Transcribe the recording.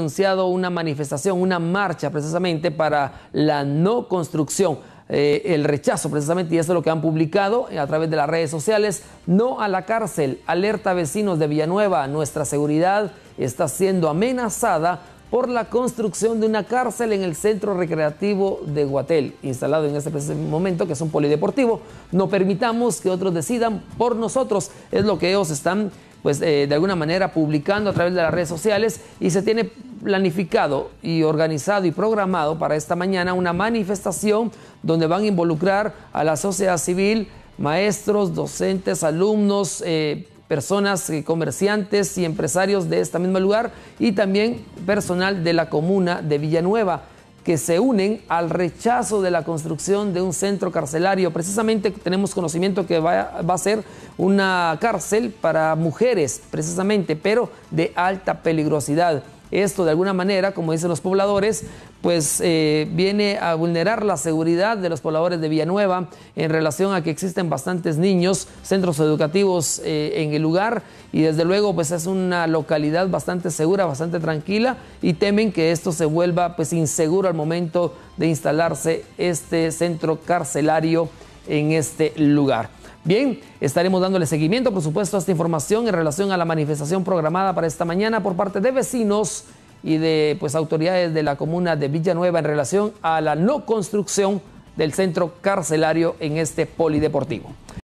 anunciado una manifestación, una marcha precisamente para la no construcción, eh, el rechazo precisamente, y eso es lo que han publicado a través de las redes sociales, no a la cárcel, alerta vecinos de Villanueva, nuestra seguridad está siendo amenazada por la construcción de una cárcel en el centro recreativo de Guatel, instalado en este momento que es un polideportivo. No permitamos que otros decidan por nosotros, es lo que ellos están pues eh, de alguna manera publicando a través de las redes sociales y se tiene planificado y organizado y programado para esta mañana una manifestación donde van a involucrar a la sociedad civil, maestros, docentes, alumnos, eh, personas, eh, comerciantes y empresarios de este mismo lugar y también personal de la comuna de Villanueva que se unen al rechazo de la construcción de un centro carcelario. Precisamente tenemos conocimiento que va, va, a ser una cárcel para mujeres, precisamente, pero de alta peligrosidad. Esto de alguna manera, como dicen los pobladores, pues eh, viene a vulnerar la seguridad de los pobladores de Villanueva en relación a que existen bastantes niños, centros educativos eh, en el lugar y desde luego pues es una localidad bastante segura, bastante tranquila y temen que esto se vuelva pues inseguro al momento de instalarse este centro carcelario en este lugar. Bien, estaremos dándole seguimiento, por supuesto, a esta información en relación a la manifestación programada para esta mañana por parte de vecinos y de pues, autoridades de la comuna de Villanueva en relación a la no construcción del centro carcelario en este polideportivo.